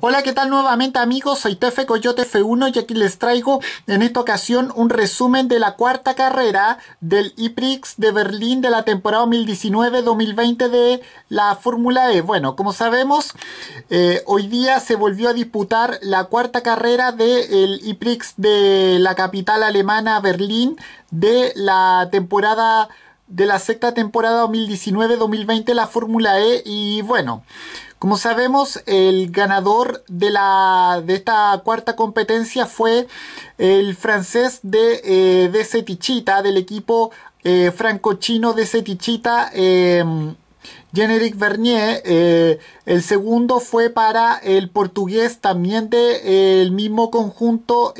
Hola, ¿qué tal nuevamente amigos? Soy Tefe Coyote F1 y aquí les traigo en esta ocasión un resumen de la cuarta carrera del IPRIX de Berlín de la temporada 2019-2020 de la Fórmula E. Bueno, como sabemos, eh, hoy día se volvió a disputar la cuarta carrera del IPRIX de la capital alemana Berlín de la temporada de la sexta temporada 2019-2020 la Fórmula E y bueno, como sabemos el ganador de, la, de esta cuarta competencia fue el francés de, eh, de Setichita, del equipo francochino eh, franco-chino de Setichita. Generic em, Vernier, eh, el segundo fue para el portugués también del de, mismo conjunto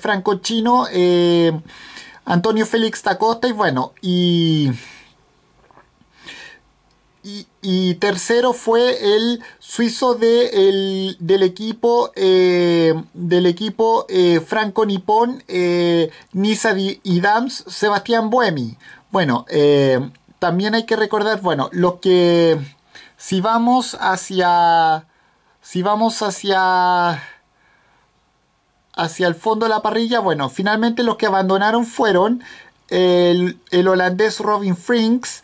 francochino franco-chino Antonio Félix Tacosta y bueno, y, y, tercero fue el suizo del equipo, eh, del equipo Franco nipón eh, Nisa eh, y Dams, Sebastián Buemi. Bueno, eh, también hay que recordar, bueno, lo que si vamos hacia, si vamos hacia hacia el fondo de la parrilla. Bueno, finalmente los que abandonaron fueron el, holandés Robin Frinks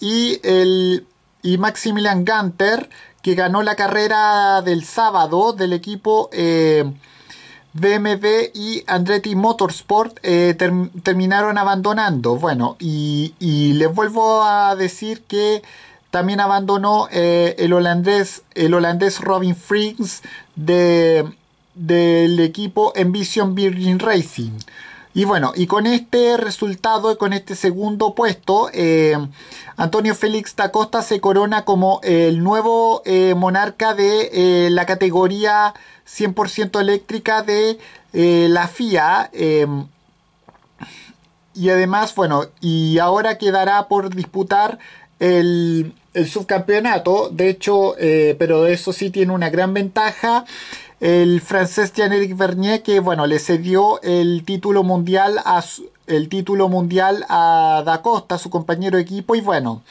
y, el, y Maximilian Ganter, que ganó la carrera del sábado del equipo eh, BMW y Andretti Motorsport eh, terminaron abandonando. Bueno, y, y, les vuelvo a decir que también abandonó eh, el, holandés, el holandés Robin Frings de del equipo Envision Virgin Racing. Y bueno, y con este resultado y con este segundo puesto, eh, Antonio Félix Tacosta se corona como el nuevo eh, monarca de eh, la categoría 100% eléctrica de la FIA. y además, bueno, y ahora quedará por disputar el, el subcampeonato. De hecho, pero eso sí tiene una gran ventaja el francés Jean-Éric Vernier que bueno le cedió el título mundial a el título mundial a Da Costa su compañero de equipo y bueno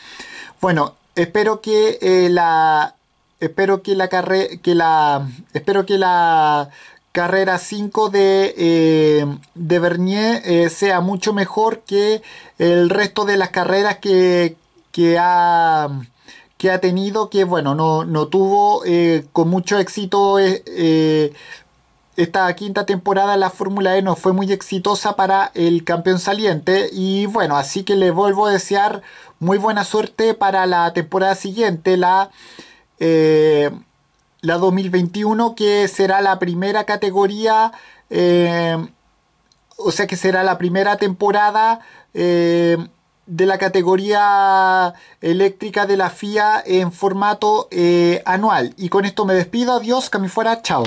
bueno espero que eh, la espero que la que la espero que la carrera 5 de, eh, de Bernier eh, sea mucho mejor que el resto de las carreras que ha ha tenido, que bueno, no, tuvo eh, con mucho éxito eh, eh, esta quinta temporada, la Fórmula E no fue muy exitosa para el campeón saliente. Y bueno, así que le vuelvo a desear muy buena suerte para la temporada siguiente, la, la 2021, que será la primera categoría, o sea que será la primera temporada de la categoría eléctrica de la FIA en formato eh, anual. Y con esto me despido, adiós, que fuera, chao.